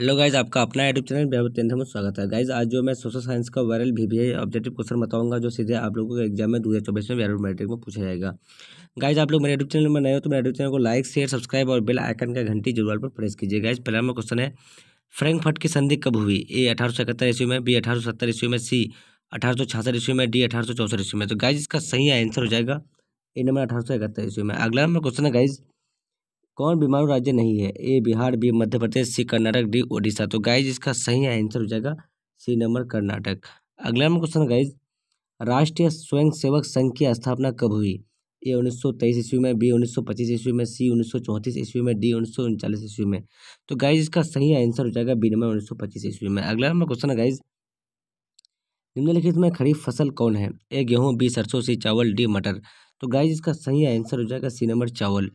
hello guys आपका अपना YouTube channel बेहतर में स्वागत है गाइज आज जो मैं सोशल साइंस का वायरल भी ऑब्जेक्टिव क्वेश्चन बताऊंगा जो सीधे आप लोगों के एग्जाम में दो हज़ार चौबीस में वायरल मैट्रिक में पूछा जाएगा गाइज आप लोग मेरे यूट्यूब चैनल में नए हो तो मेरे यूट्यूब चैनल को लाइक शेयर सब्सक्राइब और बिल आइकन का घंटी जरूर पर प्रेस कीजिए गाइज पहला मेरा क्वेश्चन है फट की संधि कब हुई ए अठारह सौ इकहत्तर ईस्वी में बी अठारह सौ सत्तर ईस्वी में सी अठारह सौ छियासठ ईस्वी में डी अठारह सौ चौसठ ईस्वी में तो गाइज इसका सही आंसर हो जाएगा ए नंबर अठारह सौ इकहत्तर ईस्वी में अगला नंबर क्वेश्चन है गाइज़ कौन बीमारू राज्य नहीं है A Bihar B Madhya Pradesh C Karnataka D Odisha तो गाइज इसका सही आंसर हो जाएगा सी नंबर कर्नाटक अगला नंबर क्वेश्चन गाइज राष्ट्रीय स्वयंसेवक संघ की स्थापना कब हुई ए उन्नीस सौ तेईस ईस्वी में बी उन्नीस सौ पच्चीस ईस्वी में सी उन्नीस सौ चौंतीस ईस्वी में डी उन्नीस सौ उनचालीस ईस्वी में तो गाइज इसका सही आंसर हो जाएगा बी नंबर उन्नीस सौ पच्चीस ईस्वी में अगला नंबर क्वेश्चन है गाइज निम्नलिखित में खरीफ फसल कौन है ए गेहूँ बी सरसों सी चावल डी मटर तो गाइज इसका सही आंसर हो जाएगा सी नंबर चावल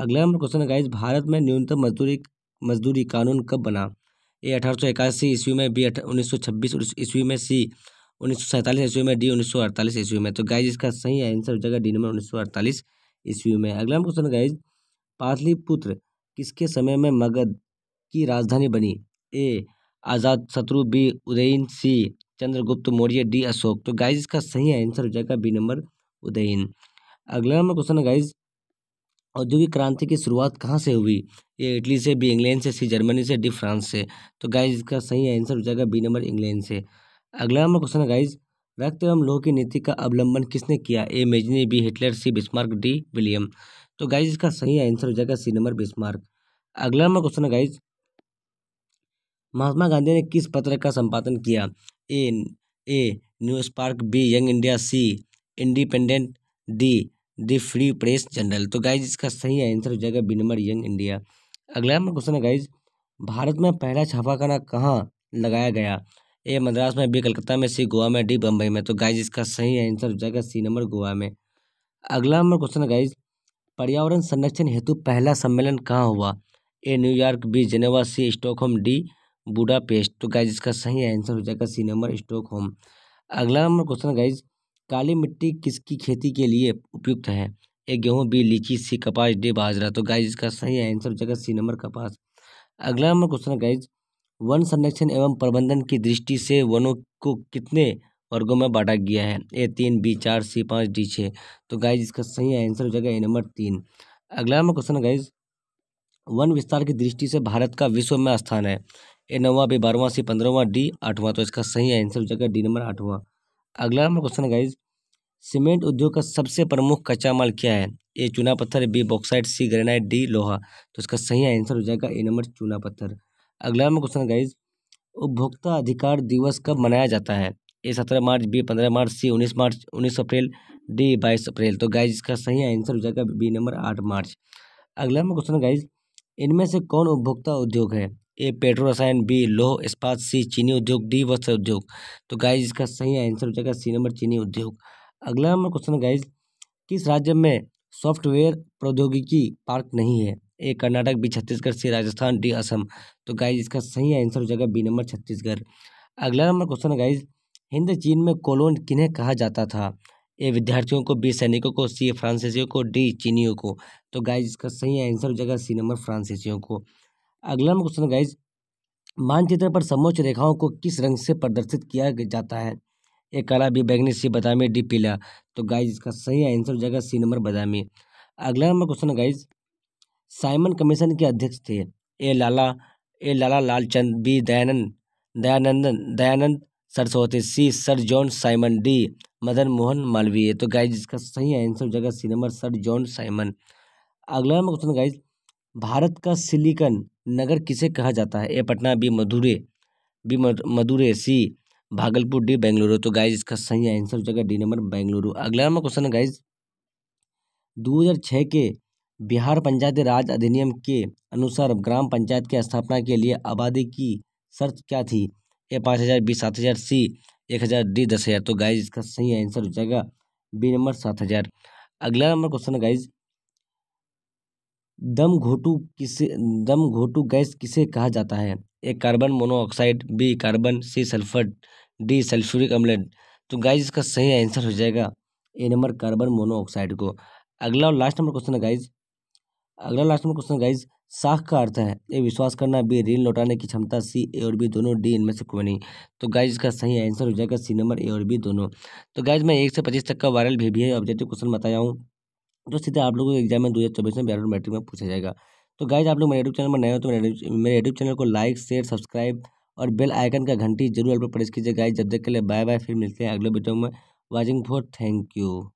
अगला नंबर क्वेश्चन है गाइज भारत में न्यूनतम मजदूरी मजदूरी कानून कब बना ए अठारह सौ इक्यासी ईस्वी में बी उन्नीस सौ छब्बीस ईस्वी में सी उन्नीस सौ सैंतालीस ईस्वी में डी उन्नीस सौ अड़तालीस ईस्वी में तो गाइज इसका सही आंसर हो जाएगा डी नंबर उन्नीस सौ अड़तालीस ईस्वी में अगला नंबर क्वेश्चन गाइज पाटलिपुत्र किसके समय में मगध की राजधानी बनी ए आज़ाद शत्रु B Udayan C Chandragupta Maurya D Ashok तो गाइज इसका सही आंसर हो जाएगा बी नंबर उदयन अगला नंबर क्वेश्चन है गाइज औद्योगिक क्रांति की शुरुआत कहाँ से हुई ए इटली से बी इंग्लैंड से सी जर्मनी से डी फ्रांस से तो गाइज इसका सही आंसर हो जाएगा बी नंबर इंग्लैंड से अगला नंबर क्वेश्चन है गाइज रक्त एवं लोह की नीति का अवलंबन किसने किया A Mazzini B Hitler C Bismarck D William तो गाइज इसका सही आंसर हो जाएगा सी नंबर बिस्मार्क अगला नंबर क्वेश्चन है गाइज महात्मा गांधी ने किस पत्र का संपादन किया A A new spark B young India C independent D the free press journal तो गाइज इसका सही आंसर हो जाएगा बी नंबर यंग इंडिया अगला नंबर क्वेश्चन है गाइज भारत में पहला छापाखाना कहाँ लगाया गया ए मद्रास में बी कलकत्ता में सी गोवा में डी बम्बई में तो गाइज इसका सही आंसर हो जाएगा सी नंबर गोवा में अगला नंबर क्वेश्चन है गाइज पर्यावरण संरक्षण हेतु पहला सम्मेलन कहाँ हुआ A New York B Geneva C Stockholm D Budapest तो गाइज इसका सही आंसर हो जाएगा सी नंबर स्टॉकहोम अगला नंबर क्वेश्चन गाइज काली मिट्टी किसकी खेती के लिए उपयुक्त है ए गेहूँ बी लीची सी कपास डी बाजरा तो गाइज इसका सही आंसर जगह सी नंबर कपास अगला नंबर क्वेश्चन है गाइज वन संरक्षण एवं प्रबंधन की दृष्टि से वनों को कितने वर्गों में बांटा गया है ए तीन बी चार सी पाँच डी छः तो गाइज इसका सही आंसर हो जाएगा ए नंबर तीन अगला नंबर क्वेश्चन है गाइज वन विस्तार की दृष्टि से भारत का विश्व में स्थान है ए नौवा बी बारहवां सी पंद्रहवा डी आठवां तो इसका सही आंसर हो जाएगा डी नंबर आठवां अगला नंबर क्वेश्चन है गाइज सीमेंट उद्योग का सबसे प्रमुख कच्चा माल क्या है ए चूना पत्थर B bauxite C granite D लोहा तो इसका सही आंसर हो जाएगा ए नंबर चूना पत्थर अगला नंबर क्वेश्चन है गाइज उपभोक्ता अधिकार दिवस कब मनाया जाता है ए सत्रह मार्च बी पंद्रह मार्च सी उन्नीस मार्च उन्नीस अप्रैल डी बाईस अप्रैल तो गाइज इसका सही आंसर हो जाएगा बी नंबर आठ मार्च अगला नंबर क्वेश्चन है गाइज इनमें से कौन उपभोक्ता उद्योग है ए पेट्रो रसायन बी लोह इस्पात सी चीनी उद्योग डी वस्त्र उद्योग तो गाइज इसका सही आंसर हो जाएगा सी नंबर चीनी उद्योग अगला नंबर क्वेश्चन है गाइज किस राज्य में सॉफ्टवेयर प्रौद्योगिकी पार्क नहीं है A Karnataka B Chhattisgarh C Rajasthan D Assam तो गाइज इसका सही आंसर हो जाएगा बी नंबर छत्तीसगढ़ अगला नंबर क्वेश्चन है गाइज हिंद चीन में कोलोन किन्हें कहा जाता था ए विद्यार्थियों को बी सैनिकों को सी फ्रांसीसियों को डी चीनियों को तो गाइज इसका सही आंसर हो जाएगा सी नंबर फ्रांसीसियों को अगला क्वेश्चन गाइज मानचित्र पर समोच्च रेखाओं को किस रंग से प्रदर्शित किया जाता है ए काला बी बैगनी सी बदामी डी पीला तो गाइज इसका सही आंसर हो जाएगा सी नंबर बदामी अगला number question guys Simon commission के अध्यक्ष थे A Lala A Lala Lalchand B Dayanand Dayanandan Dayanand Saraswati C sir John Simon D Madan Mohan Malviya तो गाइज इसका सही आंसर हो जाएगा C number sir John Simon अगला नंबर क्वेश्चन गाइज भारत का सिलिकन नगर किसे कहा जाता है A Patna B Madurai B Madurai C Bhagalpur D Bengaluru तो गाइज इसका सही आंसर हो जाएगा डी नंबर बेंगलुरु अगला नंबर क्वेश्चन है गाइज 2006 के बिहार पंचायती राज अधिनियम के अनुसार ग्राम पंचायत की स्थापना के लिए आबादी की शर्त क्या थी ए पाँच हज़ार बी सात हज़ार सी एक हज़ार डी दस हज़ार तो गाइज इसका सही आंसर हो जाएगा बी नंबर सात हज़ार अगला नंबर क्वेश्चन है गाइज दम घोटू किसे दम घोटू गैस किसे कहा जाता है A carbon monoxide B carbon C sulphur D sulphuric अम्ल तो गाइज इसका सही आंसर हो जाएगा ए नंबर कार्बन मोनोऑक्साइड को अगला और लास्ट नंबर क्वेश्चन है गाइज अगला लास्ट नंबर क्वेश्चन गाइज साख का अर्थ है ए विश्वास करना बी ऋण लौटाने की क्षमता सी ए और बी दोनों डी इनमें से कोई नहीं तो गाइज इसका सही आंसर हो जाएगा सी नंबर ए और बी दोनों तो गाइज मैं एक से पच्चीस तक का वायरल भी, भी है ऑब्जेक्टिव क्वेश्चन बताया हूँ जो तो सीधे आप लोगों को एग्जाम में दो हज़ार चौबीस में बिहार मैट्रिक में पूछा जाएगा तो गाइज आप लोग मेरे यूट्यूब चैनल पर नए हो तो मेरे यूट्यूब चैनल को लाइक शेयर सब्सक्राइब और बेल आइकन का घंटी जरूर आप प्रेस कीजिए गाइज जब तक के लिए बाय बाय फिर मिलते हैं अगले वीडियो में वॉचिंग फॉर थैंक यू